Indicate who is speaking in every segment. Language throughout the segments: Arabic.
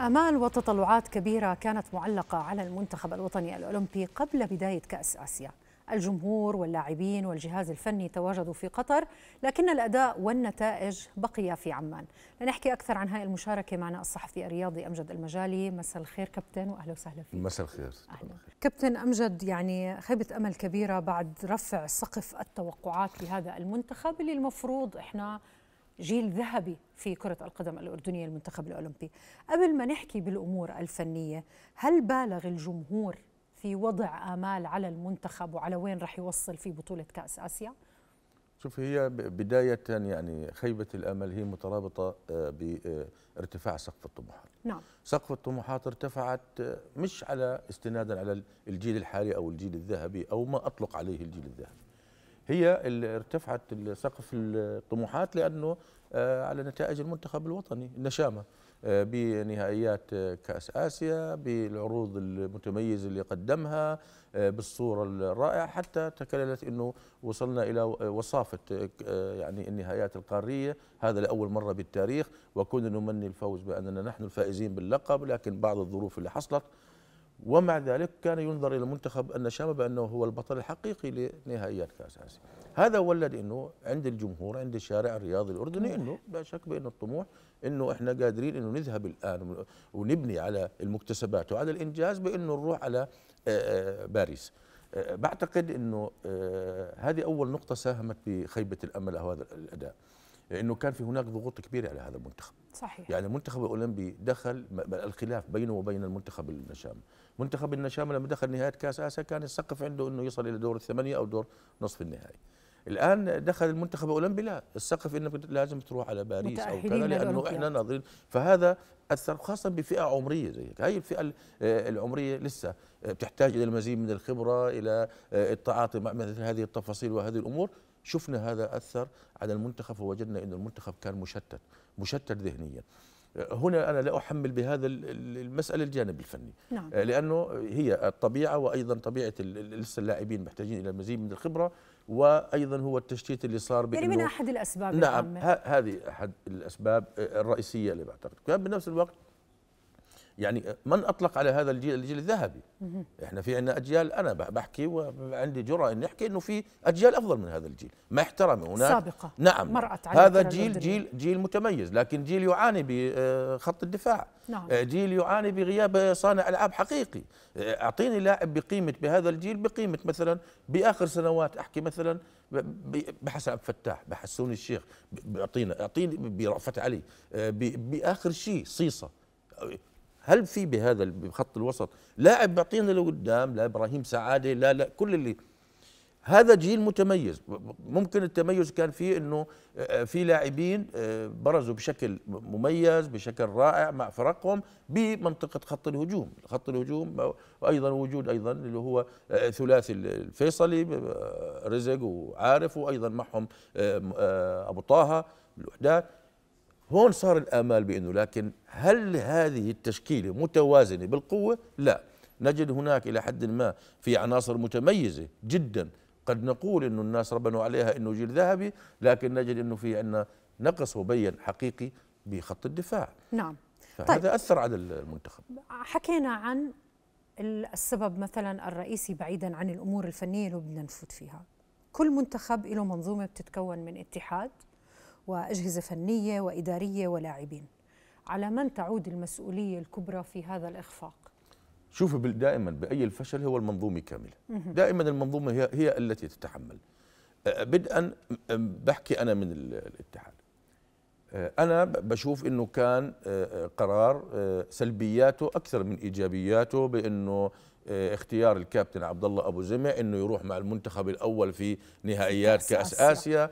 Speaker 1: آمال وتطلعات كبيرة كانت معلقة على المنتخب الوطني الأولمبي قبل بداية كأس آسيا الجمهور واللاعبين والجهاز الفني تواجدوا في قطر لكن الأداء والنتائج بقي في عمان لنحكي أكثر عن هذه المشاركة معنا الصحفي الرياضي أمجد المجالي مساء الخير كابتن وأهلا وسهلا
Speaker 2: فيك مساء الخير أهلا.
Speaker 1: كابتن أمجد يعني خيبة أمل كبيرة بعد رفع سقف التوقعات لهذا المنتخب اللي المفروض إحنا جيل ذهبي في كرة القدم الأردنية المنتخب الأولمبي قبل ما نحكي بالأمور الفنية هل بالغ الجمهور في وضع آمال على المنتخب وعلى وين رح يوصل في بطولة كأس آسيا؟
Speaker 2: شوف هي بداية يعني خيبة الأمل هي مترابطة آه، بارتفاع سقف الطموحات نعم سقف الطموحات ارتفعت آه، مش على استنادا على الجيل الحالي أو الجيل الذهبي أو ما أطلق عليه الجيل الذهبي هي اللي ارتفعت سقف الطموحات لانه آه، على نتائج المنتخب الوطني النشامه آه، بنهائيات آه، كاس اسيا بالعروض المتميزه اللي قدمها بالصوره الرائعه حتى تكللت انه وصلنا الى وصافه يعني النهائيات القاريه هذا لاول مره بالتاريخ وكنا نمني الفوز باننا نحن الفائزين باللقب لكن بعض الظروف اللي حصلت ومع ذلك كان ينظر الى المنتخب النشامه بانه هو البطل الحقيقي لنهائيات كاس اسيا هذا ولد انه عند الجمهور عند الشارع الرياضي الاردني انه لا شك بانه الطموح انه احنا قادرين انه نذهب الان ونبني على المكتسبات وعلى الانجاز بانه نروح على آه، آه، باريس آه، بعتقد انه هذه اول نقطه ساهمت بخيبه الامل او هذا الاداء لانه كان في هناك ضغوط كبيره على هذا المنتخب صحيح يعني المنتخب الاولمبي دخل الخلاف بينه وبين المنتخب النشام منتخب النشامى لما دخل نهاية كاس اسيا كان السقف عنده انه يصل الى دور الثمانيه او دور نصف النهائي الان دخل المنتخب الاولمبي لا السقف انك لازم تروح على باريس او كذا لانه احنا ناظرين فهذا اثر خاصه بفئه عمريه زي هاي الفئه آه، العمريه لسه آه، بتحتاج الى المزيد من الخبره الى آه، التعاطي مع مثل هذه التفاصيل وهذه الامور شفنا هذا اثر على المنتخب ووجدنا انه المنتخب كان مشتت مشتت ذهنيا هنا أنا لا أحمل بهذا المسألة الجانب الفني نعم. آه، لأنه هي الطبيعة وأيضا طبيعة لسه اللاعبين محتاجين إلى مزيد من الخبرة وايضا هو التشتيت اللي صار بانه يعني من احد
Speaker 1: الاسباب نعم
Speaker 2: هذه احد الاسباب آه، الرئيسيه اللي بعتقد كان بنفس الوقت يعني من اطلق على هذا الجيل الجيل الذهبي احنا في عندنا اجيال انا بحكي وعندي جرأة اني احكي انه في اجيال افضل من هذا الجيل ما احترم هناك سابقه نعم مرأت على هذا جيل الدنيا. جيل جيل متميز لكن جيل يعاني بخط آه، الدفاع نعم. آه، جيل يعاني بغياب صانع العاب حقيقي آه، اعطيني لاعب بقيمه بهذا الجيل بقيمه مثلا باخر سنوات احكي مثلا بحسن فتاح بحسون الشيخ بيعطينا اعطيني برأفت علي باخر شيء صيصه هل في بهذا بخط الوسط لاعب بيعطينا لقدام لا ابراهيم سعاده لا لا كل اللي هذا جيل متميز ممكن التميز كان فيه انه آه، آه، في لاعبين آه، برزوا بشكل مميز بشكل رائع مع فرقهم بمنطقه خط الهجوم خط الهجوم وايضا وجود ايضا اللي هو ثلاثي الفيصلي رزق وعارف وايضا معهم ابو طه الوحدات هون صار الامال بانه لكن هل هذه التشكيله متوازنه بالقوه؟ لا، نجد هناك الى حد ما في عناصر متميزه جدا قد نقول انه الناس ربنوا عليها انه جيل ذهبي، لكن نجد انه في عندنا نقص مبين حقيقي بخط الدفاع. نعم. فهذا طيب. اثر على المنتخب.
Speaker 1: حكينا عن السبب مثلا الرئيسي بعيدا عن الامور الفنيه اللي بدنا نفوت فيها. كل منتخب له منظومه بتتكون من اتحاد وأجهزة فنية وإدارية ولاعبين على من تعود المسؤولية الكبرى في هذا الإخفاق؟
Speaker 2: شوف دائما بأي الفشل هو المنظومة كاملة دائما المنظومة هي, هي التي تتحمل بدءا بحكي أنا من الاتحاد أنا بشوف أنه كان قرار سلبياته أكثر من إيجابياته بأنه اختيار الكابتن عبد الله ابو زمع انه يروح مع المنتخب الاول في نهائيات كاس اسيا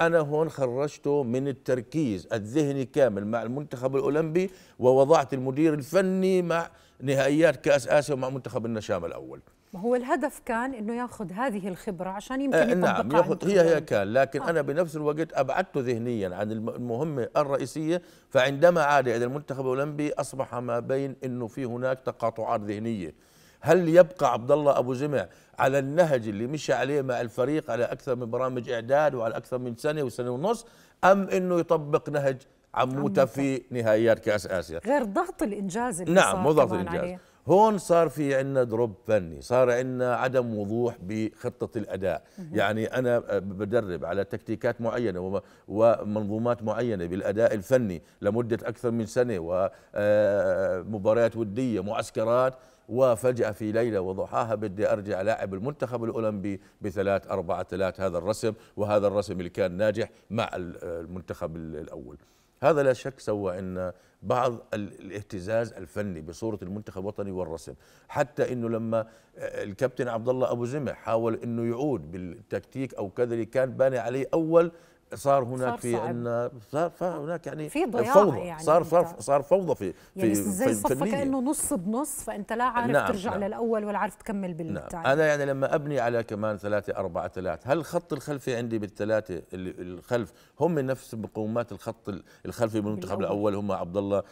Speaker 2: أنا هون خرجته من التركيز الذهني كامل مع المنتخب الأولمبي ووضعت المدير الفني مع نهائيات كأس آسيا ومع منتخب النشام الأول
Speaker 1: ما هو الهدف كان انه ياخذ هذه الخبره عشان يمكن آه، يطبقها نعم ياخذ هي هي
Speaker 2: كان لكن آه. انا بنفس الوقت ابعدته ذهنيا عن المهمه الرئيسيه فعندما عاد الى المنتخب الاولمبي اصبح ما بين انه في هناك تقاطعات ذهنيه هل يبقى عبد الله ابو جمع على النهج اللي مشى عليه مع الفريق على اكثر من برامج اعداد وعلى اكثر من سنه وسنه ونص ام انه يطبق نهج عموته في نهائيات كاس اسيا
Speaker 1: غير ضغط الانجاز اللي نعم مو ضغط الانجاز عليه.
Speaker 2: هون صار في عندنا دروب فني صار عندنا عدم وضوح بخطة الأداء يعني أنا بدرب على تكتيكات معينة ومنظومات معينة بالأداء الفني لمدة أكثر من سنة ومباريات آه، ودية معسكرات وفجأة في ليلة وضحاها بدي أرجع لاعب المنتخب الأولمبي بثلاث أربعة ثلاث هذا الرسم وهذا الرسم اللي كان ناجح مع المنتخب الأول هذا لا شك سوى ان بعض الاهتزاز الفني بصوره المنتخب الوطني والرسم حتى انه لما آه، الكابتن عبد الله ابو زمح حاول انه يعود بالتكتيك او كذا اللي كان باني عليه اول صار هناك صار في عندنا صار هناك يعني في ضياع فوضى يعني صار صار صار فوضى في يعني في زي الصفه كانه
Speaker 1: نص بنص فانت لا عارف نعم ترجع نعم للاول ولا عارف تكمل بالتعليم نعم
Speaker 2: انا يعني لما ابني على كمان ثلاثه اربعه ثلاث هل الخط الخلفي عندي بالثلاثه اللي الخلف هم نفس مقومات الخط الخلفي بالمنتخب الاول هم عبد الله آه،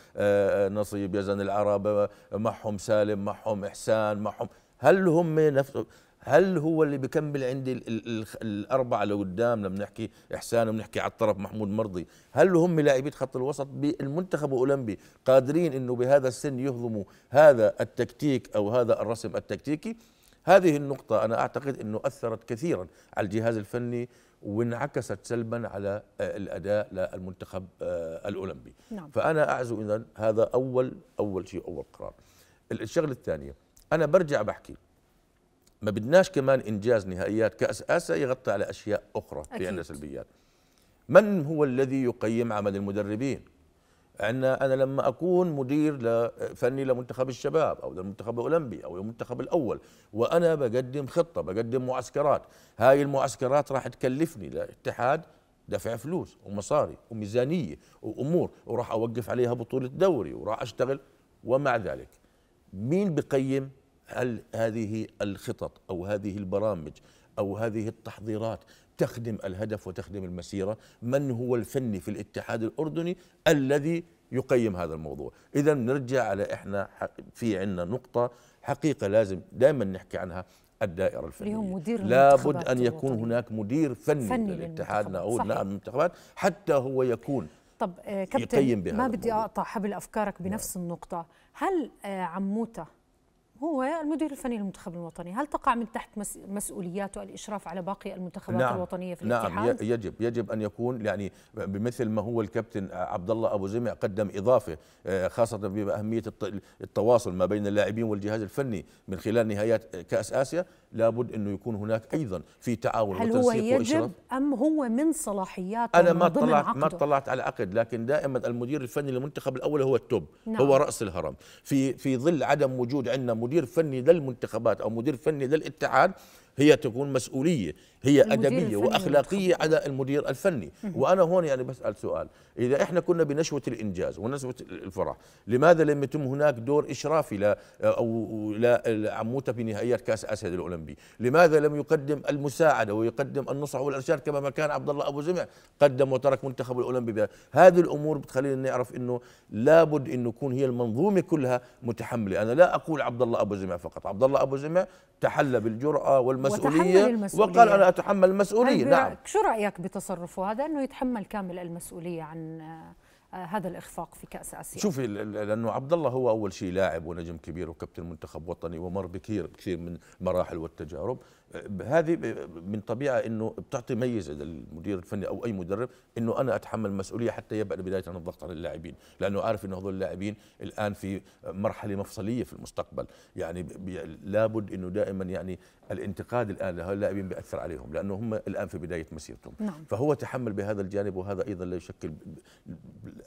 Speaker 2: آه، نصيب يزن العرب آه، معهم سالم معهم احسان معهم هل هم نفس هل هو اللي بكمل عندي الاربعه اللي قدام لما نحكي احسان وبنحكي على الطرف محمود مرضي هل هم لاعبي خط الوسط بالمنتخب الاولمبي قادرين انه بهذا السن يهضموا هذا التكتيك او هذا الرسم التكتيكي هذه النقطة أنا أعتقد أنه أثرت كثيرا على الجهاز الفني وانعكست سلبا على آه، الأداء للمنتخب آه، الأولمبي نعم. فأنا أعزو إذا هذا أول أول شيء أول قرار الشغلة الثانية أنا برجع بحكي ما بدناش كمان انجاز نهائيات كاس اسيا يغطي على اشياء اخرى في عندنا سلبيات من هو الذي يقيم عمل المدربين عندنا انا لما اكون مدير فني لمنتخب الشباب او للمنتخب الاولمبي او المنتخب الاول وانا بقدم خطه بقدم معسكرات هاي المعسكرات راح تكلفني لاتحاد دفع فلوس ومصاري وميزانيه وامور وراح اوقف عليها بطوله دوري وراح اشتغل ومع ذلك مين بقيم هل هذه الخطط او هذه البرامج او هذه التحضيرات تخدم الهدف وتخدم المسيره؟ من هو الفني في الاتحاد الاردني الذي يقيم هذا الموضوع؟ اذا نرجع على احنا في عندنا نقطه حقيقه لازم دائما نحكي عنها الدائرة
Speaker 1: الفنية اليوم مدير لابد أن يكون
Speaker 2: وطنية. هناك مدير فني, فني للاتحاد أو نعم المنتخبات حتى هو يكون
Speaker 1: طب آه، كابتن ما بدي أقطع حبل أفكارك بنفس نعم. النقطة هل آه، عموتة هو المدير الفني للمنتخب الوطني هل تقع من تحت مسؤولياته الإشراف على باقي المنتخبات نعم الوطنية في نعم، الاتحاد؟ نعم
Speaker 2: يجب يجب أن يكون يعني بمثل ما هو الكابتن عبد الله أبو زمع قدم إضافة آه، خاصة بأهمية التواصل ما بين اللاعبين والجهاز الفني من خلال نهايات كأس آسيا لابد أنه يكون هناك أيضا في تعاون هل هو يجب وإشراف.
Speaker 1: أم هو من صلاحياته أنا ما طلعت ما
Speaker 2: طلعت على عقد لكن دائما المدير الفني للمنتخب الأول هو التوب نعم. هو رأس الهرم في في ظل عدم وجود عندنا مدير فني للمنتخبات او مدير فني للاتحاد هي تكون مسؤوليه هي ادبيه واخلاقيه على المدير الفني وانا هون يعني بسال سؤال اذا احنا كنا بنشوه الانجاز ونشوه الفرح لماذا لم يتم هناك دور اشرافي او لعموته في نهاية كاس اسد الاولمبي لماذا لم يقدم المساعده ويقدم النصح والارشاد كما ما كان عبد الله ابو زمع قدم وترك منتخب الاولمبي هذه الامور بتخلينا نعرف انه لابد انه يكون هي المنظومه كلها متحمله انا لا اقول عبد الله ابو زمع فقط عبد الله ابو زمع تحلى بالجراه والمسؤوليه وتحمل المسؤولية. وقال انا تحمل المسؤوليه نعم
Speaker 1: شو رايك بتصرفه هذا انه يتحمل كامل المسؤوليه عن آه، آه، هذا الاخفاق في كاس اسيا شوفي
Speaker 2: لانه عبد الله هو اول شيء لاعب ونجم كبير وكابتن منتخب وطني ومر بكثير كثير من مراحل والتجارب هذه من طبيعه انه بتعطي ميزه للمدير الفني او اي مدرب انه انا اتحمل المسؤوليه حتى يبعد بدايه الضغط على اللاعبين لانه عارف انه هذول اللاعبين الان في مرحله مفصليه في المستقبل يعني لابد انه دائما يعني الانتقاد الان لهؤلاء اللاعبين بياثر عليهم لانه هم الان في بدايه مسيرتهم نعم. فهو تحمل بهذا الجانب وهذا ايضا لا يشكل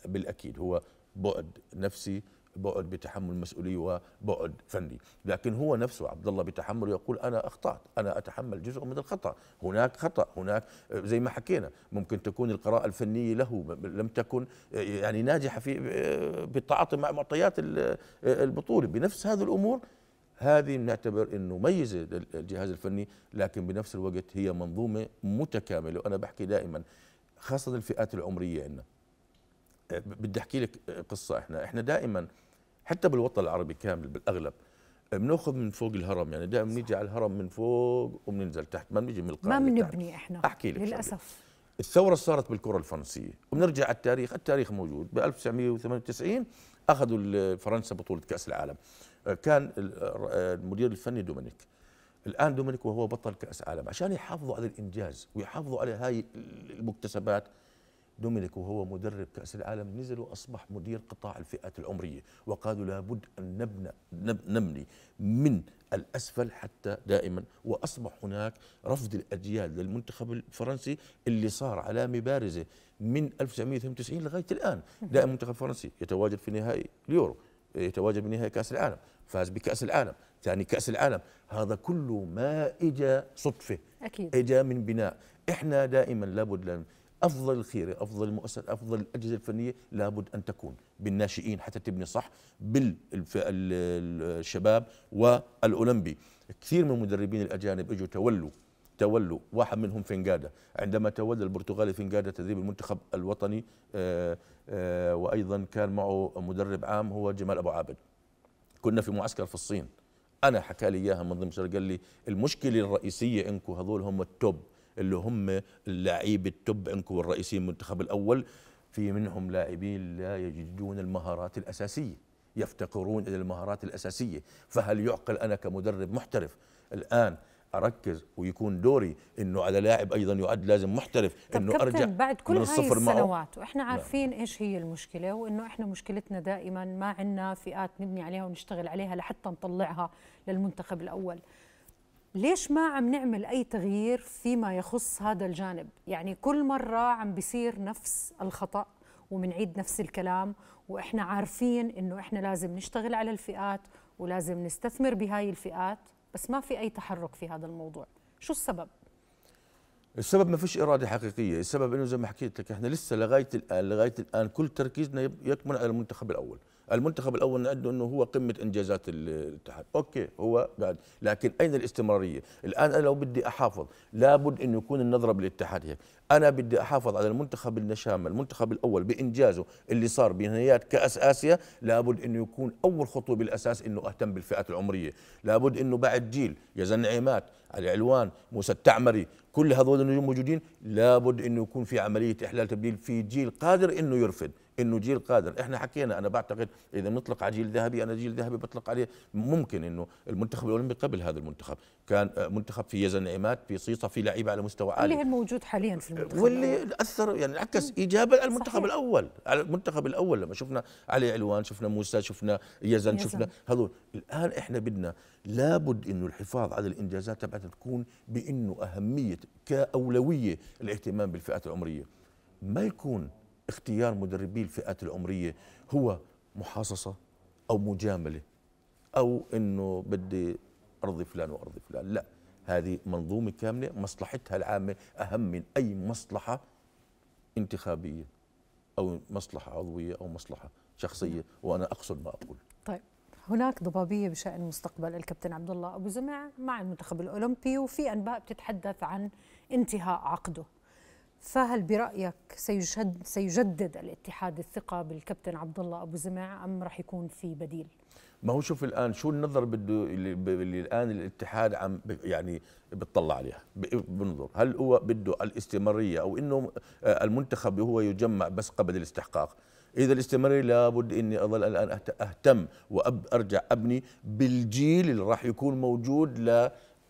Speaker 2: بالاكيد هو بعد نفسي بعد بتحمل مسؤولية وبعد فني لكن هو نفسه عبد الله بتحمل يقول أنا أخطأت أنا أتحمل جزء من الخطأ هناك خطأ هناك زي ما حكينا ممكن تكون القراءة الفنية له لم تكن يعني ناجحة في بالتعاطي مع معطيات البطولة بنفس هذه الأمور هذه بنعتبر انه ميزه الجهاز الفني لكن بنفس الوقت هي منظومه متكامله وانا بحكي دائما خاصه الفئات العمريه عندنا بدي احكي لك قصه احنا احنا دائما حتى بالوطن العربي كامل بالاغلب بناخذ من فوق الهرم يعني دائما بنيجي على الهرم من فوق وبننزل تحت ما بنيجي من القاعده ما
Speaker 1: بنبني احنا احكي لك للاسف شغلي.
Speaker 2: الثوره صارت بالكره الفرنسيه وبنرجع على التاريخ التاريخ موجود ب 1998 اخذوا فرنسا بطوله كاس العالم آه، كان آه، المدير الفني دومينيك الان دومينيك وهو بطل كاس عالم عشان يحافظوا على الانجاز ويحافظوا على هاي المكتسبات دومينيك وهو مدرب كأس العالم نزل وأصبح مدير قطاع الفئات العمرية وقالوا لابد أن نبنى نبني من الأسفل حتى دائما وأصبح هناك رفض الأجيال للمنتخب الفرنسي اللي صار علامة بارزة من 1998 لغاية الآن دائما المنتخب الفرنسي يتواجد في نهائي اليورو يتواجد بنهائي كأس العالم فاز بكأس العالم ثاني كأس العالم هذا كله ما اجى صدفة أكيد اجى من بناء إحنا دائما لابد لن افضل الخيره افضل المؤسسه افضل الاجهزه الفنيه لابد ان تكون بالناشئين حتى تبني صح بالشباب والاولمبي كثير من المدربين الاجانب اجوا تولوا تولوا واحد منهم فنجادا عندما تولى البرتغالي فنجادا تدريب المنتخب الوطني آآ آه، آآ آه، وايضا كان معه مدرب عام هو جمال ابو عابد كنا في معسكر في الصين انا حكى لي اياها من ضمن قال لي المشكله الرئيسيه انكم هذول هم التوب اللي هم اللاعب التوب انكم الرئيسيين المنتخب الاول في منهم لاعبين لا يجدون المهارات الاساسيه يفتقرون الى المهارات الاساسيه فهل يعقل انا كمدرب محترف الان اركز ويكون دوري انه على لاعب ايضا يعد لازم محترف انه ارجع بعد كل من الصفر هاي السنوات معه.
Speaker 1: واحنا نعم. عارفين ايش هي المشكله وانه احنا مشكلتنا دائما ما عندنا فئات نبني عليها ونشتغل عليها لحتى نطلعها للمنتخب الاول ليش ما عم نعمل أي تغيير فيما يخص هذا الجانب يعني كل مرة عم بيصير نفس الخطأ ومنعيد نفس الكلام وإحنا عارفين إنه إحنا لازم نشتغل على الفئات ولازم نستثمر بهاي الفئات بس ما في أي تحرك في هذا الموضوع شو السبب؟
Speaker 2: السبب ما فيش إرادة حقيقية السبب إنه زي ما حكيت لك إحنا لسه لغاية الآن لغاية الآن كل تركيزنا يكمن على المنتخب الأول المنتخب الاول نعده انه هو قمه انجازات الاتحاد اوكي هو قاعد لكن اين الاستمراريه الان انا لو بدي احافظ لابد انه يكون النظره بالاتحاد هيك انا بدي احافظ على المنتخب النشامه المنتخب الاول بانجازه اللي صار بنهايات كاس اسيا لابد انه يكون اول خطوه بالاساس انه اهتم بالفئات العمريه لابد انه بعد جيل يزن نعيمات علي علوان موسى التعمري كل هذول النجوم موجودين لابد انه يكون في عمليه احلال تبديل في جيل قادر انه يرفد انه جيل قادر احنا حكينا انا بعتقد اذا بنطلق على جيل ذهبي انا جيل ذهبي بطلق عليه ممكن انه المنتخب الاولمبي قبل هذا المنتخب كان آه، منتخب في يزن عماد في صيصه في لعيبه على مستوى
Speaker 1: عالي اللي الموجود حاليا في المنتخب واللي
Speaker 2: اثر يعني عكس ايجابا على المنتخب صحيح. الاول على المنتخب الاول لما شفنا علي علوان شفنا موسى شفنا يزن, يزن. شفنا هذول الان احنا بدنا لابد انه الحفاظ على الانجازات تبعتها تكون بانه اهميه كاولويه الاهتمام بالفئات العمريه ما يكون اختيار مدربي الفئات العمريه هو محاصصه او مجامله او انه بدي ارضي فلان وارضي فلان لا هذه منظومه كامله مصلحتها العامه اهم من اي مصلحه انتخابيه او مصلحه عضويه او مصلحه شخصيه نعم. وانا اقصد ما اقول
Speaker 1: طيب هناك ضبابيه بشان مستقبل الكابتن عبد الله ابو زمع مع المنتخب الاولمبي وفي انباء بتتحدث عن انتهاء عقده فهل برأيك سيجد سيجدد الاتحاد الثقة بالكابتن عبد الله أبو زمع أم راح يكون في بديل؟
Speaker 2: ما هو شوف الآن شو النظر بده اللي, اللي الآن الاتحاد عم يعني بتطلع عليها بنظر هل هو بده الاستمرارية أو إنه آه، المنتخب هو يجمع بس قبل الاستحقاق اذا الاستمراريه لابد اني اظل الان اهتم وارجع ابني بالجيل اللي راح يكون موجود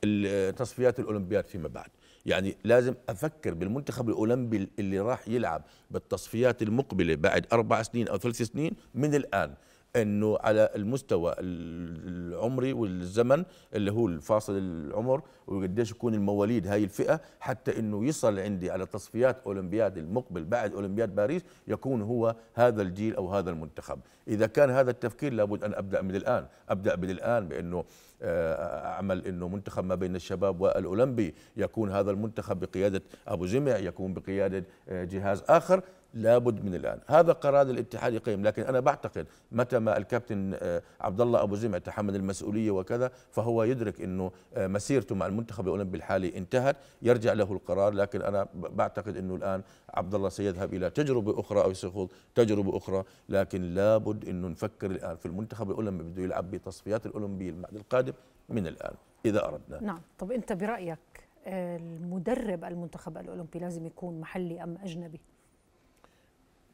Speaker 2: لتصفيات الاولمبياد فيما بعد يعني لازم افكر بالمنتخب الاولمبي اللي راح يلعب بالتصفيات المقبله بعد اربع سنين او ثلاث سنين من الان انه على المستوى العمري والزمن اللي هو الفاصل العمر وقديش يكون المواليد هاي الفئه حتى انه يصل عندي على تصفيات اولمبياد المقبل بعد اولمبياد باريس يكون هو هذا الجيل او هذا المنتخب اذا كان هذا التفكير لابد ان ابدا من الان ابدا من الان بانه آه، اعمل انه منتخب ما بين الشباب والاولمبي يكون هذا المنتخب بقياده ابو جمع يكون بقياده آه، جهاز اخر لابد من الان هذا قرار الاتحاد يقيم لكن انا بعتقد متى ما الكابتن آه، عبد الله ابو زمع تحمل المسؤوليه وكذا فهو يدرك انه آه، مسيرته مع المنتخب الاولمبي الحالي انتهت يرجع له القرار لكن انا بعتقد انه الان عبد الله سيذهب الى تجربه اخرى او سيخوض تجربه اخرى لكن لابد انه نفكر الان في المنتخب الاولمبي بده يلعب بتصفيات الاولمبيه المعد القادم من الان اذا اردنا
Speaker 1: نعم طب انت برايك آه، المدرب المنتخب الاولمبي لازم يكون محلي ام اجنبي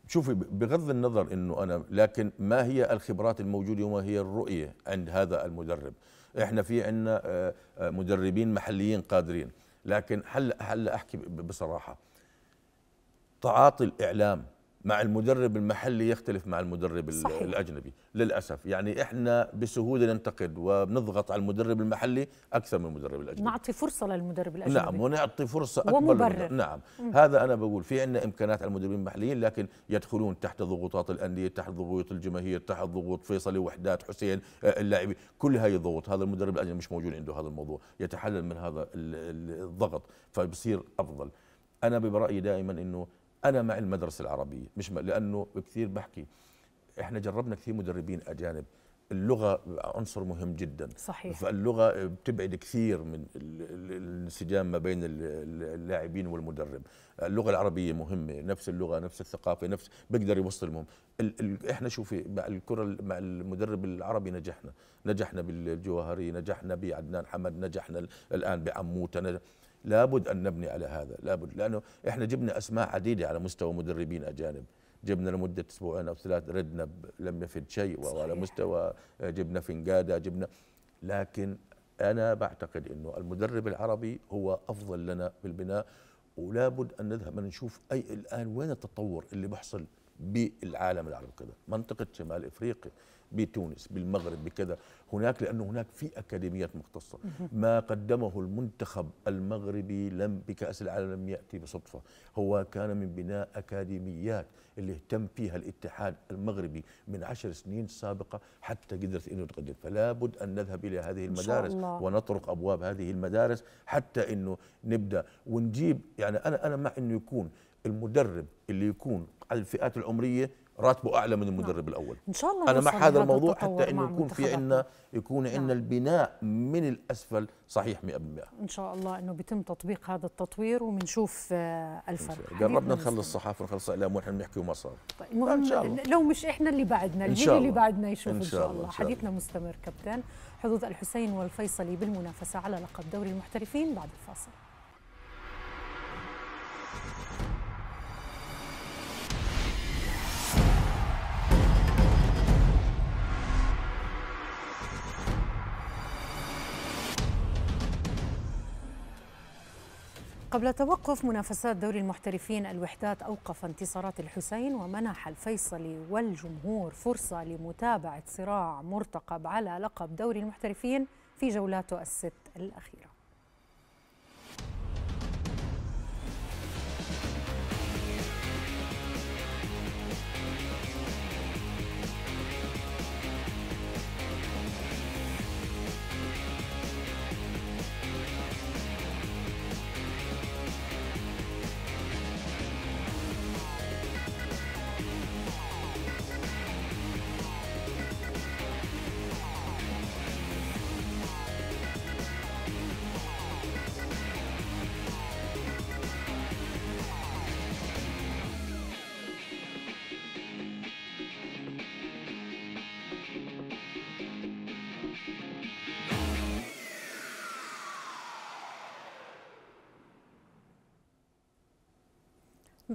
Speaker 2: شوفي بغض النظر انه انا لكن ما هي الخبرات الموجوده وما هي الرؤيه عند هذا المدرب احنا في عندنا آه، آه، مدربين محليين قادرين لكن هلا هلا احكي بصراحه تعاطي الاعلام مع المدرب المحلي يختلف مع المدرب صحيح. الاجنبي للاسف يعني احنا بسهوله ننتقد وبنضغط على المدرب المحلي اكثر من المدرب الاجنبي
Speaker 1: نعطي فرصه للمدرب الاجنبي نعم
Speaker 2: ونعطي فرصه اكبر ومبرر. نعم م. هذا انا بقول في عندنا امكانات على المدربين المحليين لكن يدخلون تحت ضغوطات الانديه تحت ضغوط الجماهير تحت ضغوط فيصلي وحدات حسين آه، اللاعبين كل هاي الضغوط هذا المدرب الاجنبي مش موجود عنده هذا الموضوع يتحلل من هذا الضغط فبصير افضل انا برايي دائما انه انا مع المدرسه العربيه مش م... لانه كثير بحكي احنا جربنا كثير مدربين اجانب اللغه عنصر مهم جدا صحيح فاللغه بتبعد كثير من الانسجام ما بين اللاعبين والمدرب اللغه العربيه مهمه نفس اللغه نفس الثقافه نفس بيقدر يوصلهم احنا شوفي مع الكره مع المدرب العربي نجحنا نجحنا بالجوهري نجحنا بعدنان حمد نجحنا الان بعموته لابد ان نبني على هذا لابد لانه احنا جبنا اسماء عديده على مستوى مدربين اجانب جبنا لمدة أسبوعين أو ثلاث ردنا لم يفد شيء وعلى مستوى آه، جبنا فنجادة جبنا لكن أنا بعتقد أنه المدرب العربي هو أفضل لنا في البناء ولا بد أن نذهب نشوف أي الآن وين التطور اللي بيحصل بالعالم العربي كذا منطقة شمال إفريقيا بتونس بالمغرب بكذا هناك لأنه هناك في أكاديميات مختصة ما قدمه المنتخب المغربي لم بكأس العالم لم يأتي بصدفة هو كان من بناء أكاديميات اللي اهتم فيها الاتحاد المغربي من عشر سنين سابقة حتى قدرت أنه تقدم فلا بد أن نذهب إلى هذه المدارس ونطرق أبواب هذه المدارس حتى أنه نبدأ ونجيب يعني أنا أنا مع أنه يكون المدرب اللي يكون على الفئات العمرية راتبه اعلى من المدرب نعم. الاول ان شاء الله انا مع هذا الموضوع حتى انه يكون في عندنا يكون عندنا نعم. البناء من الاسفل صحيح 100%
Speaker 1: ان شاء الله انه بيتم تطبيق هذا التطوير وبنشوف آه، الفرق قربنا نخلص
Speaker 2: الصحافه نخلص الاعلام ونحن بنحكي وما صار
Speaker 1: طيب ان شاء الله لو مش احنا اللي بعدنا الجيل اللي بعدنا يشوف ان شاء الله, إن شاء الله. حديثنا مستمر كابتن حظوظ الحسين والفيصلي بالمنافسه على لقب دوري المحترفين بعد الفاصل قبل توقف منافسات دوري المحترفين الوحدات أوقف انتصارات الحسين ومنح الفيصلي والجمهور فرصة لمتابعة صراع مرتقب على لقب دوري المحترفين في جولاته الست الأخيرة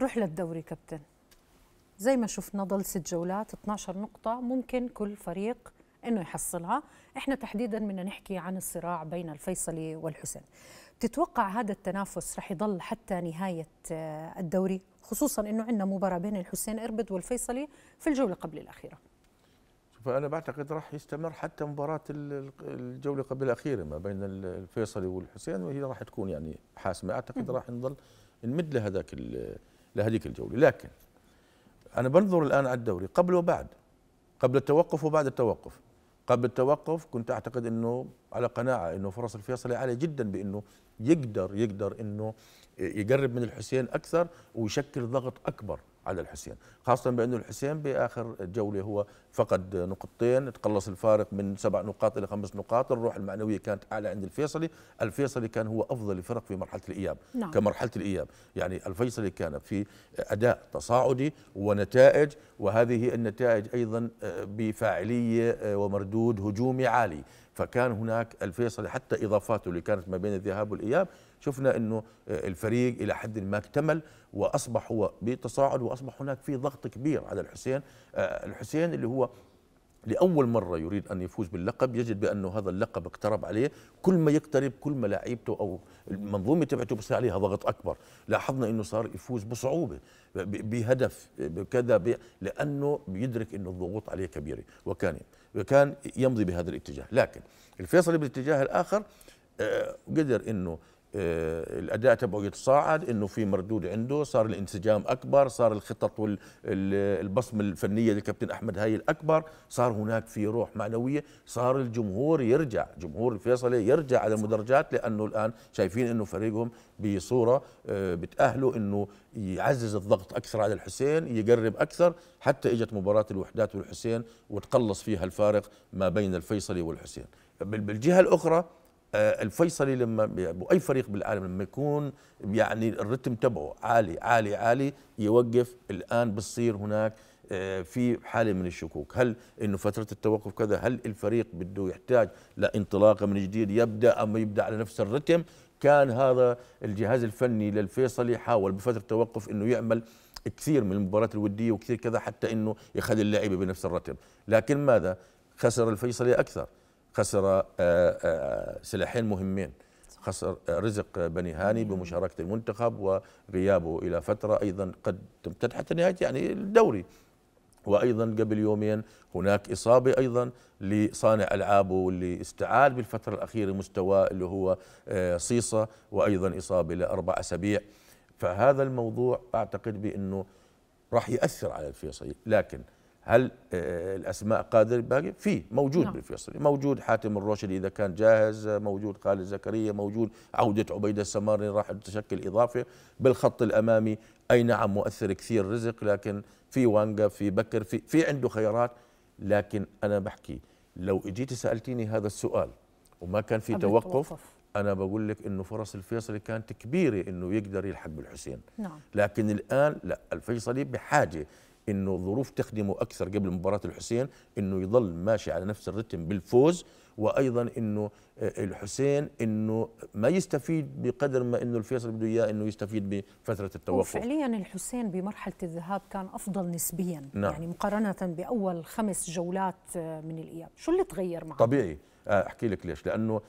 Speaker 1: نروح للدوري كابتن زي ما شفنا ضل ست جولات 12 نقطة ممكن كل فريق انه يحصلها احنا تحديدا بدنا نحكي عن الصراع بين الفيصلي والحسين بتتوقع هذا التنافس رح يضل حتى نهاية آه، الدوري خصوصا انه عندنا مباراة بين الحسين اربد والفيصلي في الجولة قبل الأخيرة
Speaker 2: فأنا بعتقد راح يستمر حتى مباراة الجولة قبل الأخيرة ما بين الفيصلي والحسين وهي راح تكون يعني حاسمة أعتقد راح نضل نمد لهذاك لهذيك الجوله لكن انا بنظر الان على الدوري قبل وبعد قبل التوقف وبعد التوقف قبل التوقف كنت اعتقد انه على قناعه انه فرص الفيصلي عاليه جدا بانه يقدر يقدر انه يقرب من الحسين اكثر ويشكل ضغط اكبر على الحسين خاصة بأنه الحسين بآخر جولة هو فقد نقطتين تقلص الفارق من سبع نقاط إلى خمس نقاط الروح المعنوية كانت أعلى عند الفيصلي الفيصلي كان هو أفضل الفرق في مرحلة الإياب نعم. كمرحلة الإياب يعني الفيصلي كان في أداء تصاعدي ونتائج وهذه النتائج أيضا آه، بفاعلية آه، ومردود هجومي عالي فكان هناك الفيصلي حتى إضافاته اللي كانت ما بين الذهاب والإياب شفنا انه آه، الفريق الى حد ما اكتمل واصبح هو بتصاعد واصبح هناك في ضغط كبير على الحسين آه، الحسين اللي هو لأول مرة يريد أن يفوز باللقب يجد بأنه هذا اللقب اقترب عليه كل ما يقترب كل ما لعيبته أو المنظومة تبعته بصير عليها ضغط أكبر لاحظنا أنه صار يفوز بصعوبة بهدف بكذا لأنه بيدرك أنه الضغوط عليه كبيرة وكان وكان يمضي بهذا الاتجاه لكن الفيصلي بالاتجاه الآخر آه، قدر أنه الاداء تبعه يتصاعد انه في مردود عنده صار الانسجام اكبر صار الخطط والبصمه الفنيه للكابتن احمد هاي الاكبر صار هناك في روح معنويه صار الجمهور يرجع جمهور الفيصلي يرجع على المدرجات لانه الان شايفين انه فريقهم بصوره آه، بتاهله انه يعزز الضغط اكثر على الحسين يقرب اكثر حتى اجت مباراه الوحدات والحسين وتقلص فيها الفارق ما بين الفيصلي والحسين بالجهه الاخرى آه، الفيصلي لما اي فريق بالعالم لما يكون يعني الرتم تبعه عالي عالي عالي يوقف الان بتصير هناك آه، في حاله من الشكوك هل انه فتره التوقف كذا هل الفريق بده يحتاج لانطلاقه من جديد يبدا ام يبدا على نفس الرتم كان هذا الجهاز الفني للفيصلي حاول بفتره التوقف انه يعمل كثير من المباريات الوديه وكثير كذا حتى انه يخلي اللعيبه بنفس الرتم لكن ماذا خسر الفيصلي اكثر خسر آه، آه، سلاحين مهمين خسر آه، رزق بني هاني بمشاركة المنتخب وغيابه إلى فترة أيضا قد تمتد حتى نهاية يعني الدوري وأيضا قبل يومين هناك إصابة أيضا لصانع ألعابه واللي استعاد بالفترة الأخيرة مستواه اللي هو صيصة وأيضا إصابة لأربع أسابيع فهذا الموضوع أعتقد بأنه راح يأثر على الفيصلي لكن هل آه، الاسماء قادر باقي في موجود نعم. بالفيصلي موجود حاتم الروشدي اذا كان جاهز موجود خالد زكريا موجود عوده عبيده السماري راح تشكل اضافه بالخط الامامي اي نعم مؤثر كثير رزق لكن في وانجا في بكر في في عنده خيارات لكن انا بحكي لو اجيتي سالتيني هذا السؤال وما كان في توقف, توقف انا بقول لك انه فرص الفيصلي كانت كبيره انه يقدر يلحق بالحسين نعم. لكن الان لا الفيصلي بحاجه انه الظروف تخدمه اكثر قبل مباراه الحسين انه يضل ماشي على نفس الرتم بالفوز وايضا انه آه، الحسين انه ما يستفيد بقدر ما انه الفيصل بده اياه انه يستفيد بفتره التوقف
Speaker 1: فعليا الحسين بمرحله الذهاب كان افضل نسبيا نعم. يعني مقارنه باول خمس جولات آه، من الاياب شو اللي تغير معه
Speaker 2: طبيعي آه، احكي لك ليش لانه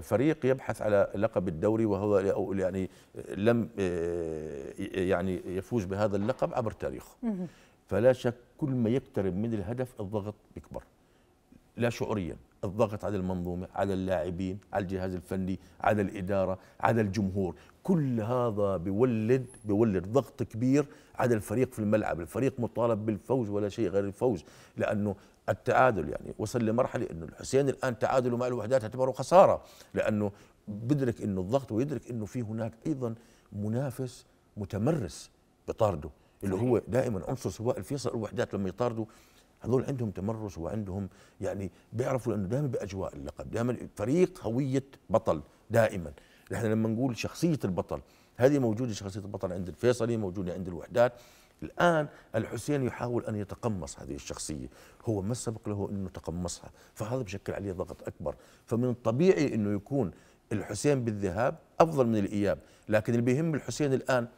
Speaker 2: فريق يبحث على لقب الدوري وهو يعني لم يعني يفوز بهذا اللقب عبر تاريخه فلا شك كل ما يقترب من الهدف الضغط بيكبر لا شعوريا الضغط على المنظومة على اللاعبين على الجهاز الفني على الإدارة على الجمهور كل هذا بيولد بيولد ضغط كبير على الفريق في الملعب الفريق مطالب بالفوز ولا شيء غير الفوز لأنه التعادل يعني وصل لمرحلة أنه الحسين الآن تعادله مع الوحدات اعتبره خسارة لأنه بدرك أنه الضغط ويدرك أنه في هناك أيضا منافس متمرس بطارده اللي هو دائما عنصر سواء الفيصل الوحدات لما يطاردوا هذول عندهم تمرس وعندهم يعني بيعرفوا انه دائما باجواء اللقب دائما فريق هويه بطل دائما نحن لما نقول شخصيه البطل هذه موجوده شخصيه البطل عند الفيصلي موجوده عند الوحدات الان الحسين يحاول ان يتقمص هذه الشخصيه هو ما سبق له انه تقمصها فهذا بشكل عليه ضغط اكبر فمن الطبيعي انه يكون الحسين بالذهاب افضل من الاياب لكن اللي بيهم الحسين الان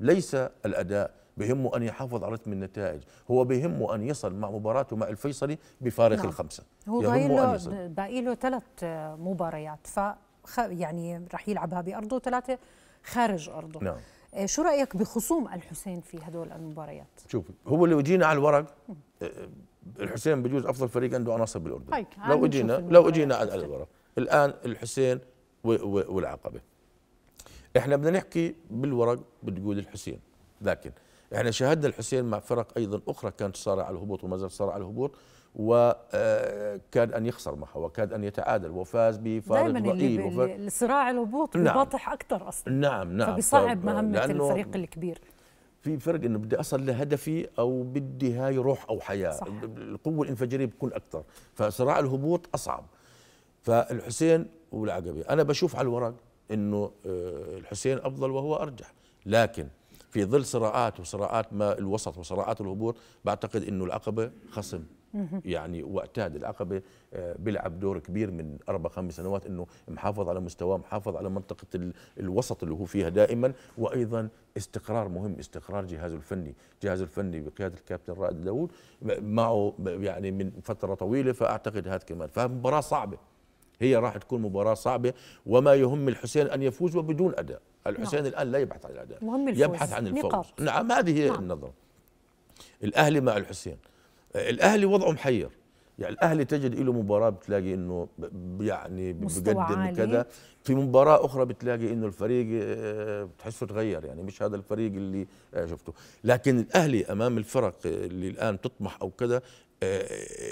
Speaker 2: ليس الاداء بهمه أن يحافظ على رتم النتائج هو بهمه أن يصل مع مباراته مع الفيصلي بفارق نعم. الخمسة هو
Speaker 1: باقي له ثلاث مباريات ف يعني رح يلعبها بأرضه ثلاثة خارج أرضه نعم. آه، شو رأيك بخصوم الحسين في هدول المباريات؟
Speaker 2: شوف هو لو جينا على الورق آه، آه، الحسين بجوز أفضل فريق عنده عناصر بالأردن طيب،
Speaker 1: لو اجينا لو اجينا على
Speaker 2: الورق الآن الحسين والعقبة احنا بدنا نحكي بالورق بتقول الحسين لكن احنا يعني شاهدنا الحسين مع فرق ايضا اخرى كانت تصارع على الهبوط وما زالت تصارع على الهبوط وكاد آه، ان يخسر معها وكاد ان يتعادل وفاز بفارق ضئيل وف...
Speaker 1: صراع الهبوط نعم بباطح اكثر اصلا
Speaker 2: نعم نعم فبيصعب مهمه الفريق الكبير في فرق انه بدي اصل لهدفي او بدي هاي روح او حياه صح. القوه الانفجاريه بتكون اكثر فصراع الهبوط اصعب فالحسين والعقبي انا بشوف على الورق انه آه، الحسين افضل وهو ارجح لكن في ظل صراعات وصراعات ما الوسط وصراعات الهبوط بعتقد انه العقبه خصم يعني واعتاد العقبه آه، بيلعب دور كبير من اربع خمس سنوات انه محافظ على مستواه محافظ على منطقه الوسط اللي هو فيها دائما وايضا استقرار مهم استقرار جهازه الفني جهازه الفني بقياده الكابتن رائد داوود معه يعني من فتره طويله فاعتقد هذا كمان فمباراه صعبه هي راح تكون مباراه صعبه وما يهم الحسين ان يفوز وبدون اداء الحسين نعم. الان لا يبحث عن الاداء مهم الفوز. يبحث عن الفوز نقاط. نعم هذه هي نعم. النظره الاهلي مع الحسين الاهلي وضعه محير يعني الاهلي تجد له مباراه بتلاقي انه يعني بقدم كذا في مباراه اخرى بتلاقي انه الفريق بتحسه آه، تغير يعني مش هذا الفريق اللي آه، شفته لكن الاهلي امام الفرق اللي الان تطمح او كذا آه،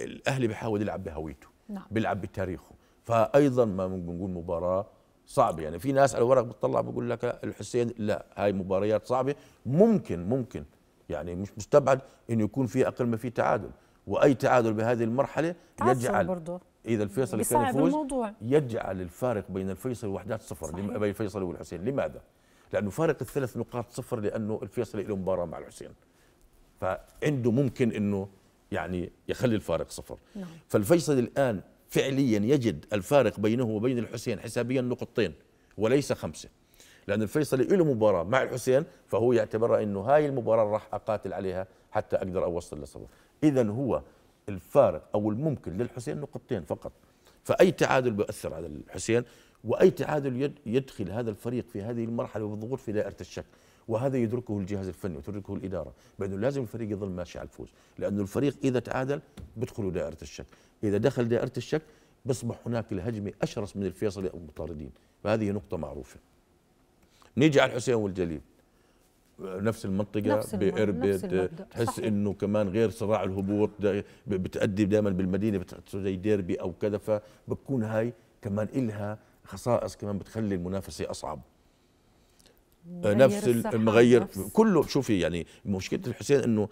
Speaker 2: الاهلي بيحاول يلعب بهويته نعم. بيلعب بتاريخه فايضا ما بنقول مباراه صعبه يعني في ناس على الورق بتطلع بقول لك الحسين لا هاي مباريات صعبه ممكن ممكن يعني مش مستبعد انه يكون في اقل ما في تعادل واي تعادل بهذه المرحله يجعل برضه اذا الفيصلي كان يفوز الموضوع. يجعل الفارق بين الفيصل وحدات صفر صحيح. بين الفيصلي والحسين لماذا؟ لانه فارق الثلاث نقاط صفر لانه الفيصلي له مباراه مع الحسين فعنده ممكن انه يعني يخلي الفارق صفر نعم. فالفيصلي الان فعليا يجد الفارق بينه وبين الحسين حسابيا نقطتين وليس خمسه لأن الفيصلي له مباراة مع الحسين فهو يعتبرها أنه هاي المباراة راح أقاتل عليها حتى أقدر أوصل لصفر إذا هو الفارق أو الممكن للحسين نقطتين فقط فأي تعادل بيؤثر على الحسين وأي تعادل يدخل هذا الفريق في هذه المرحلة والضغوط في دائرة الشك وهذا يدركه الجهاز الفني وتدركه الإدارة بأنه لازم الفريق يظل ماشي على الفوز لأنه الفريق إذا تعادل بدخلوا دائرة الشك إذا دخل دائرة الشك بيصبح هناك الهجمة أشرس من الفيصلي أو المطاردين فهذه نقطة معروفة نيجي على الحسين والجليل نفس المنطقة بإربد تحس إنه كمان غير صراع الهبوط بتأدي دائما بالمدينة زي ديربي أو كذا فبتكون هاي كمان إلها خصائص كمان بتخلي المنافسة أصعب
Speaker 1: نفس المغير نفس
Speaker 2: كله شوفي يعني مشكله الحسين انه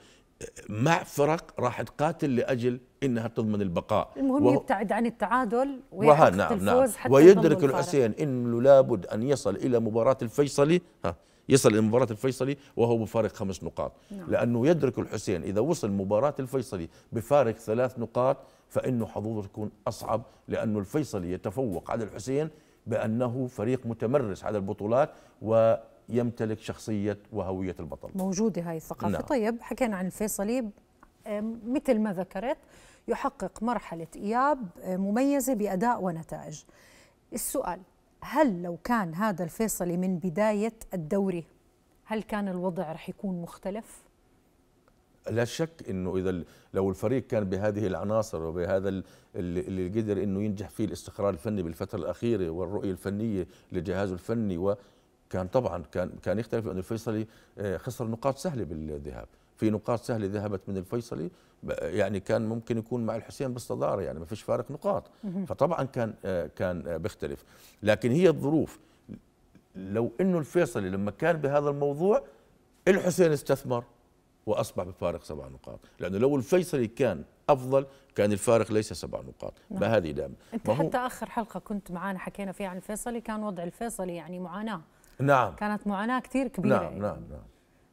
Speaker 2: مع فرق راح تقاتل لاجل انها تضمن البقاء المهم وهو
Speaker 1: يبتعد عن التعادل ويحقق نعم الفوز نعم حتى ويدرك الحسين
Speaker 2: انه لابد ان يصل الى مباراه الفيصلي ها يصل الى مباراه الفيصلي وهو بفارق خمس نقاط نعم. لانه يدرك الحسين اذا وصل مباراه الفيصلي بفارق ثلاث نقاط فانه حظوظه تكون اصعب لانه الفيصلي يتفوق على الحسين بانه فريق متمرس على البطولات و يمتلك شخصية وهوية البطل
Speaker 1: موجودة هاي الثقافة نعم. طيب حكينا عن الفيصلي مثل ما ذكرت يحقق مرحلة إياب مميزة بأداء ونتائج السؤال هل لو كان هذا الفيصلي من بداية الدوري هل كان الوضع رح يكون مختلف؟
Speaker 2: لا شك انه اذا لو الفريق كان بهذه العناصر وبهذا اللي قدر انه ينجح فيه الاستقرار الفني بالفتره الاخيره والرؤيه الفنيه لجهازه الفني كان طبعا كان كان يختلف أن الفيصلي آه، خسر نقاط سهله بالذهاب في نقاط سهله ذهبت من الفيصلي يعني كان ممكن يكون مع الحسين بالصداره يعني ما فيش فارق نقاط فطبعا كان آه، كان آه، بيختلف لكن هي الظروف لو انه الفيصلي لما كان بهذا الموضوع الحسين استثمر واصبح بفارق سبع نقاط لانه لو الفيصلي كان افضل كان الفارق ليس سبع نقاط نعم. ما هذه دائما انت حتى
Speaker 1: اخر حلقه كنت معانا حكينا فيها عن الفيصلي كان وضع الفيصلي يعني معاناه نعم كانت معاناه كثير كبيره نعم نعم نعم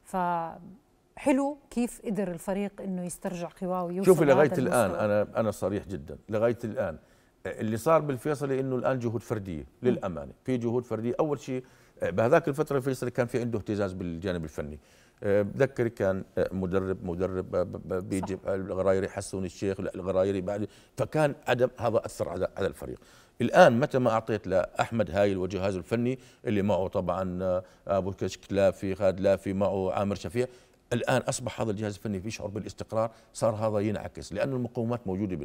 Speaker 1: فحلو كيف قدر الفريق انه يسترجع قواه ويوصل شوفي لغايه الان
Speaker 2: انا انا صريح جدا لغايه الان اللي صار بالفيصلي انه الان جهود فرديه للامانه في جهود فرديه اول شيء بهذاك الفتره الفيصلي كان في عنده اهتزاز بالجانب الفني أه، بتذكر كان أه، مدرب مدرب أه، بيجي الغرايري حسون الشيخ الغرايري بعد فكان عدم هذا اثر على على الفريق الآن متى ما أعطيت لأحمد هاي الوجهاز الفني اللي معه طبعا آه، أبو كشكلافي خالد لافي معه عامر شفيع الآن أصبح هذا الجهاز الفني بيشعر بالاستقرار صار هذا ينعكس لأن المقومات موجودة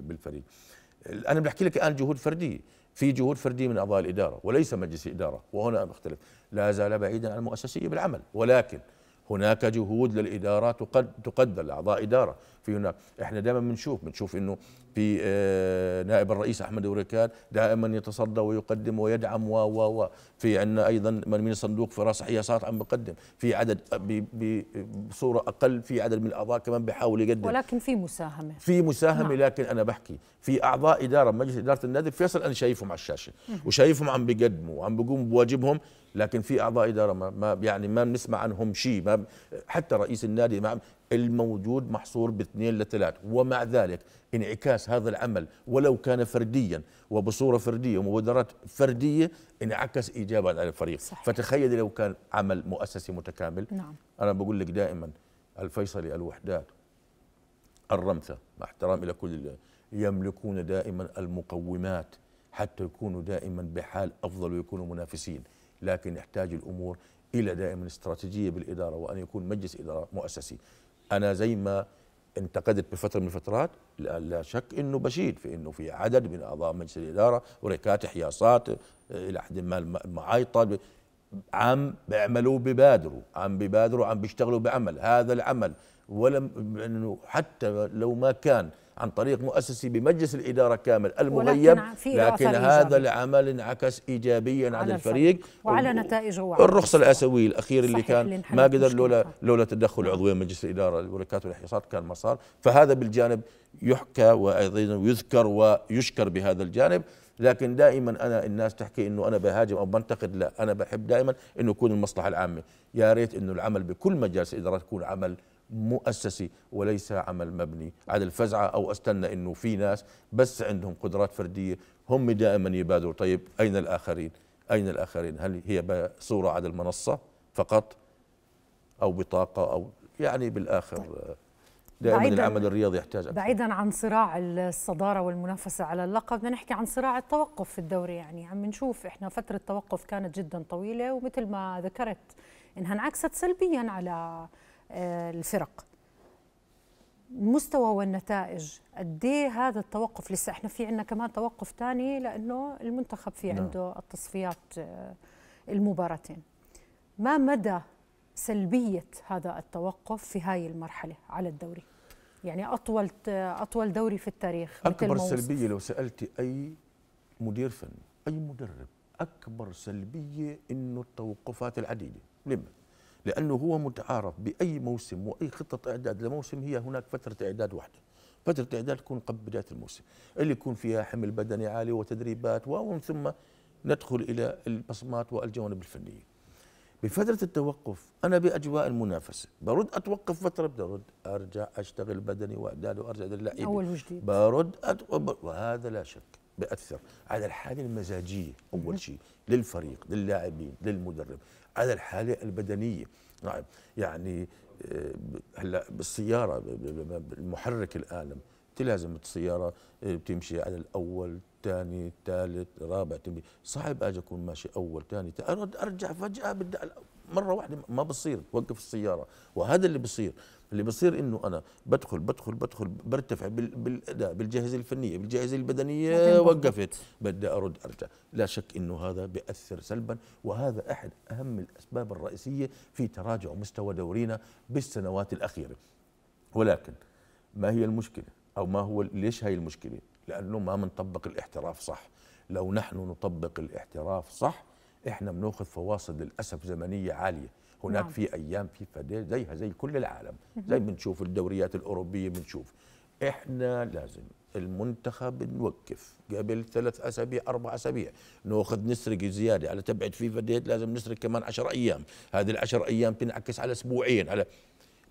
Speaker 2: بالفريق أنا بحكي لك الآن جهود فردية في جهود فردية من أعضاء الإدارة وليس مجلس إدارة وهنا بختلف لا زال بعيدا عن المؤسسية بالعمل ولكن هناك جهود للاداره تقدر لاعضاء اداره في هناك احنا دائما بنشوف بنشوف انه في آه، نائب الرئيس احمد وريكان دائما يتصدى ويقدم ويدعم و و و في عندنا ايضا من من صندوق فراس حياصات عم بقدم في عدد بصوره اقل في عدد من الاعضاء كمان بحاول يقدم ولكن
Speaker 1: في مساهمه في مساهمه نعم.
Speaker 2: لكن انا بحكي في اعضاء اداره مجلس اداره النادي فيصل انا شايفهم على الشاشه وشايفهم عم بيقدموا وعم بيقوموا بواجبهم لكن في اعضاء اداره ما يعني ما بنسمع عنهم شيء ما حتى رئيس النادي ما الموجود محصور باثنين لثلاث ومع ذلك انعكاس هذا العمل ولو كان فرديا وبصوره فرديه ومبادرات فرديه انعكس ايجابا على الفريق صحيح. فتخيل لو كان عمل مؤسسي متكامل نعم. انا بقول لك دائما الفيصلي الوحدات الرمثه مع احترامي لكل يملكون دائما المقومات حتى يكونوا دائما بحال افضل ويكونوا منافسين لكن يحتاج الأمور إلى دائما استراتيجية بالإدارة وأن يكون مجلس إدارة مؤسسي أنا زي ما انتقدت بفتره من الفترات لا, لا شك انه بشيد في انه في عدد من اعضاء مجلس الاداره وركات حياصات الى حد ما معيطه عم بيعملوا ببادروا عم ببادروا عم بيشتغلوا بعمل هذا العمل ولم انه حتى لو ما كان عن طريق مؤسسي بمجلس الإدارة كامل المغيب لكن هذا العمل انعكس إيجابيا على, على الفريق وعلى
Speaker 1: نتائجه الرخصة
Speaker 2: الآسيوية الأخير اللي كان ما قدر لولا لولا تدخل عضوية مجلس الإدارة الولايات والإحصاءات كان ما صار فهذا بالجانب يحكى وأيضا يذكر ويشكر بهذا الجانب لكن دائما انا الناس تحكي انه انا بهاجم او بنتقد لا انا بحب دائما انه يكون المصلحه العامه يا ريت انه العمل بكل مجالس الاداره تكون عمل مؤسسي وليس عمل مبني على الفزعة أو أستنى أنه في ناس بس عندهم قدرات فردية هم دائما يبادروا طيب أين الآخرين أين الآخرين هل هي صورة على المنصة فقط أو بطاقة أو يعني بالآخر طيب،
Speaker 1: دائما العمل
Speaker 2: الرياضي يحتاج أكثر.
Speaker 1: بعيدا عن صراع الصداره والمنافسه على اللقب بدنا نحكي عن صراع التوقف في الدوري يعني عم نشوف احنا فتره التوقف كانت جدا طويله ومثل ما ذكرت انها انعكست سلبيا على آه، الفرق المستوى والنتائج قد إيه هذا التوقف لسه احنا في عندنا كمان توقف ثاني لانه المنتخب في نعم. عنده نعم. التصفيات آه، المباراتين ما مدى سلبيه هذا التوقف في هاي المرحله على الدوري يعني اطول آه، اطول دوري في التاريخ اكبر سلبيه لو
Speaker 2: سالتي اي مدير فني اي مدرب اكبر سلبيه انه التوقفات العديده لماذا لانه هو متعارف باي موسم واي خطه اعداد لموسم هي هناك فتره اعداد واحده فتره اعداد تكون قبل بدايه الموسم اللي يكون فيها حمل بدني عالي وتدريبات ومن ثم ندخل الى البصمات والجوانب الفنيه بفتره التوقف انا باجواء المنافسه برد اتوقف فتره برد ارجع اشتغل بدني واعداد وارجع للعيبه اول وجديد برد أت... وهذا لا شك بأثر على الحالة المزاجية أول شيء للفريق للاعبين للمدرب على الحالة البدنية نعم يعني آه، هلا بالسيارة المحرك الآلم تلازم السيارة آه، بتمشي على الأول ثاني ثالث رابع تمشي صعب أجي أكون ماشي أول ثاني أرد أرجع فجأة بدي مره واحده ما بصير وقف السياره وهذا اللي بصير اللي بصير انه انا بدخل بدخل بدخل برتفع بالاداء بالجاهزيه الفنيه بالجاهزيه البدنيه وقفت بدي ارد ارجع لا شك انه هذا بياثر سلبا وهذا احد اهم الاسباب الرئيسيه في تراجع مستوى دورينا بالسنوات الاخيره ولكن ما هي المشكله او ما هو ليش هي المشكله لانه ما بنطبق الاحتراف صح لو نحن نطبق الاحتراف صح احنا بناخذ فواصل للاسف زمنيه عاليه هناك نعم. في ايام في فدائل زيها زي كل العالم زي بنشوف الدوريات الاوروبيه بنشوف احنا لازم المنتخب نوقف قبل ثلاث اسابيع اربع اسابيع ناخذ نسرق زياده على تبعد فيفا ديت لازم نسرق كمان 10 ايام هذه العشر ايام تنعكس على اسبوعين على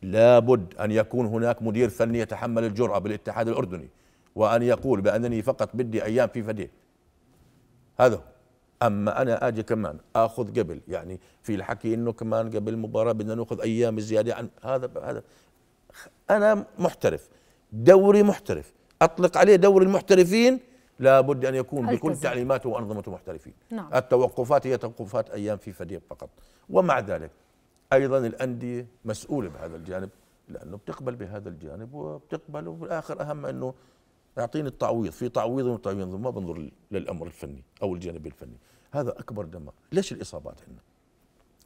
Speaker 2: لابد ان يكون هناك مدير فني يتحمل الجرأه بالاتحاد الاردني وان يقول بانني فقط بدي ايام فيفا ديت هذا هو اما انا اجي كمان اخذ قبل يعني في الحكي انه كمان قبل المباراه بدنا ناخذ ايام زياده عن هذا هذا انا محترف دوري محترف اطلق عليه دوري المحترفين لابد ان يكون التزم. بكل تعليماته وانظمه محترفين نعم. التوقفات هي توقفات ايام في فريق فقط ومع ذلك ايضا الانديه مسؤوله بهذا الجانب لانه بتقبل بهذا الجانب وبتقبل وفي الاخر اهم انه يعطيني التعويض في تعويض وتعويض ما بنظر للامر الفني او الجانب الفني هذا اكبر دمار ليش الاصابات عندنا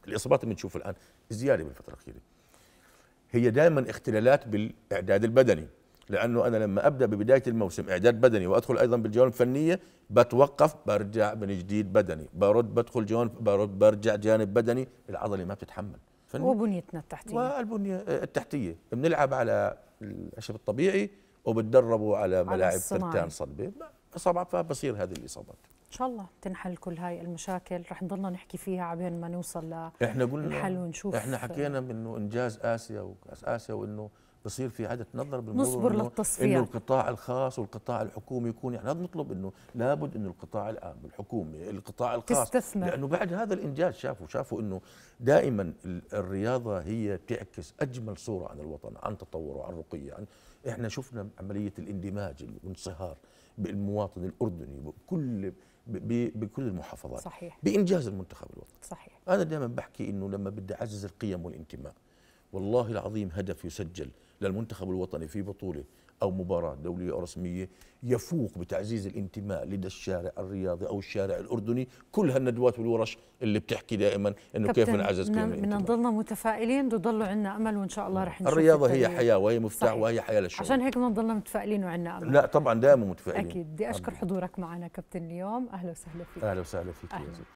Speaker 2: الاصابات اللي بنشوفها الان زياده بالفتره الاخيره هي دائما اختلالات بالاعداد البدني لانه انا لما ابدا ببدايه الموسم اعداد بدني وادخل ايضا بالجوانب الفنيه بتوقف برجع من جديد بدني برد بدخل جوانب برد برجع جانب بدني العضله ما بتتحمل فن... وبنيتنا التحتيه والبنيه آه، التحتيه بنلعب على العشب الطبيعي وبتدربوا على ملاعب ترتان صلبه اصابات فبصير هذه الاصابات
Speaker 1: ان شاء الله تنحل كل هاي المشاكل رح نضلنا نحكي فيها عبين ما نوصل ل احنا قلنا الحل ونشوف احنا حكينا
Speaker 2: انه انجاز اسيا وكاس اسيا وانه بصير في عاده نظر بالموضوع نصبر للتصفية انه القطاع الخاص والقطاع الحكومي يكون يعني هذا نطلب انه لابد انه القطاع العام الحكومي القطاع الخاص تستثمر لانه بعد هذا الانجاز شافوا شافوا انه دائما الرياضه هي بتعكس اجمل صوره عن الوطن عن تطوره عن رقيه عن احنا شفنا عمليه الاندماج والانصهار بالمواطن الاردني بكل بكل المحافظات صحيح. بانجاز المنتخب الوطني صحيح انا دائما بحكي انه لما بدي اعزز القيم والانتماء والله العظيم هدف يسجل للمنتخب الوطني في بطوله أو مباراة دولية أو رسمية يفوق بتعزيز الانتماء لدى الشارع الرياضي أو الشارع الأردني كل هالندوات والورش اللي بتحكي دائما أنه كيف نعزز كلمة بدنا
Speaker 1: نضلنا متفائلين بضل عندنا أمل وإن شاء الله رح نشوف الرياضة هي حياة وهي مفتاح صحيح. وهي حياة للشعب عشان هيك نضلنا متفائلين وعندنا أمل لا
Speaker 2: طبعا دائما متفائلين أكيد بدي أشكر
Speaker 1: حضورك معنا كابتن اليوم أهلا وسهلا فيك
Speaker 2: أهلا وسهلا فيك أهلا. يا زي.